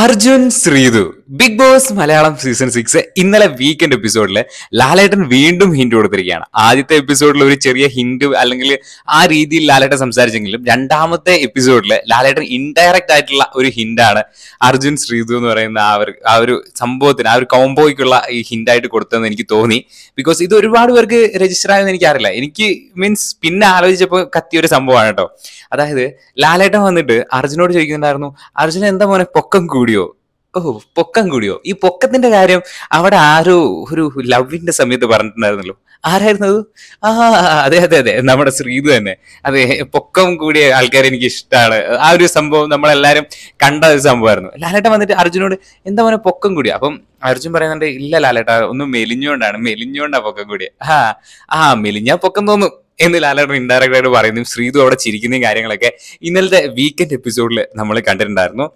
Arjun Sreethu Bigg Boss Malayalam season six ഇന്നലെ weekend എപ്പിസോഡിൽ ലാലേട്ടൻ വീണ്ടും ഹിന്റ് കൊടുത്തിരിക്കുകയാണ് ആദ്യത്തെ എപ്പിസോഡിൽ ഒരു ചെറിയ ഹിന്റ് അല്ലെങ്കിൽ ആ രീതിയിൽ ലാലേട്ടൻ സംസാരിച്ചെങ്കിലും രണ്ടാമത്തെ എപ്പിസോഡിൽ ലാലേട്ടൻ ഇൻഡയറക്റ്റ് ആയിട്ടുള്ള ഒരു ഹിന്റാണ് അർജുൻ ശ്രീതു എന്ന് പറയുന്ന ആ ഒരു ആ ഒരു സംഭവത്തിന് ആ ഒരു കോംബോയ്ക്കുള്ള ഈ ഹിന്റായിട്ട് കൊടുത്തതെന്ന് എനിക്ക് തോന്നി ബിക്കോസ് ഇത് ഒരുപാട് പേർക്ക് രജിസ്റ്റർ ആയെന്ന് എനിക്കറിയില്ല എനിക്ക് മീൻസ് പിന്നെ ആലോചിച്ചപ്പോൾ കത്തിയൊരു ഒരു സംഭവമാണ് കേട്ടോ അതായത് ലാലേട്ടൻ വന്നിട്ട് അർജുനോട് ചോദിക്കുന്നുണ്ടായിരുന്നു അർജുൻ എന്താ മോനെ പൊക്കം കൂടിയോ ഓ പൊക്കം കൂടിയോ ഈ പൊക്കത്തിന്റെ കാര്യം അവിടെ ആരോ ഒരു ലവിന്റെ സമയത്ത് പറഞ്ഞിട്ടുണ്ടായിരുന്നല്ലോ ആരായിരുന്നു ആ അതെ അതെ അതെ നമ്മുടെ ശ്രീതു തന്നെ അതെ പൊക്കം കൂടിയ ആൾക്കാർ എനിക്ക് ഇഷ്ടമാണ് ആ ഒരു സംഭവം നമ്മളെല്ലാരും കണ്ട ഒരു സംഭവമായിരുന്നു ലാലേട്ടൻ വന്നിട്ട് അർജുനോട് എന്താ പറയുക പൊക്കം കൂടിയ അപ്പം അർജുൻ പറയുന്നുണ്ട് ഇല്ല ലാലേട്ട ഒന്ന് മെലിഞ്ഞുകൊണ്ടാണ് മെലിഞ്ഞുകൊണ്ടാ പൊക്കം കൂടിയ ആ ആ മെലിഞ്ഞാ പൊക്കം തോന്നും എന്ന് ലാലേട്ടൻ ഇൻഡയറക്റ്റ് ആയിട്ട് പറയുന്നു ശ്രീതു അവിടെ ചിരിക്കുന്ന കാര്യങ്ങളൊക്കെ ഇന്നലത്തെ വീക്കെൻഡ് എപ്പിസോഡിൽ നമ്മൾ കണ്ടിട്ടുണ്ടായിരുന്നു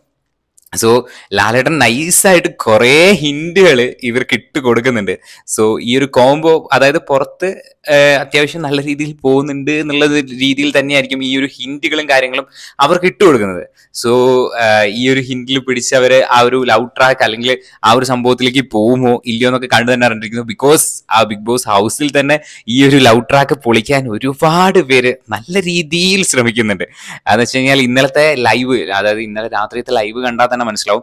സോ ലാലേട്ടൻ നൈസായിട്ട് കുറേ ഹിൻഡുകൾ ഇവർക്ക് ഇട്ട് കൊടുക്കുന്നുണ്ട് സോ ഈ ഒരു കോംബോ അതായത് പുറത്ത് അത്യാവശ്യം നല്ല രീതിയിൽ പോകുന്നുണ്ട് എന്നുള്ള രീതിയിൽ തന്നെയായിരിക്കും ഈ ഒരു ഹിൻഡുകളും കാര്യങ്ങളും അവർക്ക് ഇട്ട് കൊടുക്കുന്നത് സോ ഈ ഒരു ഹിൻഡിൽ പിടിച്ച് അവർ ആ ഒരു ലവ് ട്രാക്ക് അല്ലെങ്കിൽ ആ ഒരു സംഭവത്തിലേക്ക് പോകുമോ ഇല്ലയോ എന്നൊക്കെ കണ്ടു തന്നെ അറിഞ്ഞിരിക്കുന്നു ബിക്കോസ് ആ ബിഗ് ബോസ് ഹൗസിൽ തന്നെ ഈ ഒരു ലവ് ട്രാക്ക് പൊളിക്കാൻ ഒരുപാട് പേര് നല്ല രീതിയിൽ ശ്രമിക്കുന്നുണ്ട് അതെന്ന് വെച്ച് കഴിഞ്ഞാൽ ഇന്നലത്തെ ലൈവ് അതായത് ഇന്നലെ രാത്രിയത്തെ ലൈവ് കണ്ടാൽ തന്നെ മനസ്സിലാവും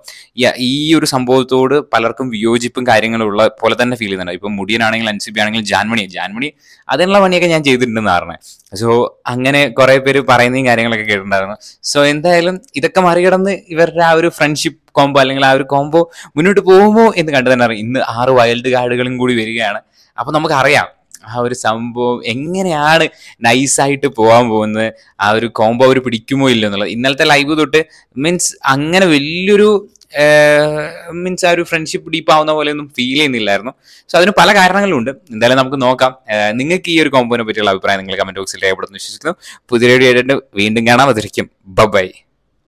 ഈ ഒരു സംഭവത്തോട് പലർക്കും വിയോജിപ്പും കാര്യങ്ങളും ഉള്ള പോലെ തന്നെ ഫീൽ ചെയ്യുന്നുണ്ട് ഇപ്പൊ മുടിയനാണെങ്കിലും അൻസിബി ആണെങ്കിലും ജാൻമണി ജാൻമണി അതിനുള്ള പണിയൊക്കെ ഞാൻ ചെയ്തിട്ടുണ്ടെന്ന് പറഞ്ഞേ സോ അങ്ങനെ കുറെ പേര് പറയുന്നതും കാര്യങ്ങളൊക്കെ കേട്ടിട്ടുണ്ടായിരുന്നു സോ എന്തായാലും ഇതൊക്കെ മറികടന്ന് ഇവരുടെ ആ ഒരു ഫ്രണ്ട്ഷിപ്പ് കോംബോ അല്ലെങ്കിൽ ആ ഒരു കോംബോ മുന്നോട്ട് പോകുമോ എന്ന് കണ്ടു തന്നെ അറിയാം ഇന്ന് ആറ് വൈൽഡ് കാർഡുകളും കൂടി വരികയാണ് അപ്പൊ അറിയാം ആ ഒരു സംഭവം എങ്ങനെയാണ് നൈസായിട്ട് പോകാൻ പോകുന്നത് ആ ഒരു കോംബോ അവർ പിടിക്കുമോ ഇല്ലോ എന്നുള്ളത് ഇന്നലത്തെ ലൈവ് തൊട്ട് മീൻസ് അങ്ങനെ വലിയൊരു മീൻസ് ആ ഒരു ഫ്രണ്ട്ഷിപ്പ് ഡീപ്പ് ആവുന്ന പോലെ ഒന്നും ഫീൽ ചെയ്യുന്നില്ലായിരുന്നു സോ അതിന് പല കാരണങ്ങളുണ്ട് എന്തായാലും നമുക്ക് നോക്കാം നിങ്ങൾക്ക് ഈ ഒരു കോമ്പോനെ പറ്റിയുള്ള അഭിപ്രായം നിങ്ങൾ കമന്റ് ബോക്സിൽ രേഖപ്പെടുത്തുന്നു വിശ്വസിക്കുന്നു പുതിയ വീണ്ടും കാണാം അതിരിക്കും ബൈ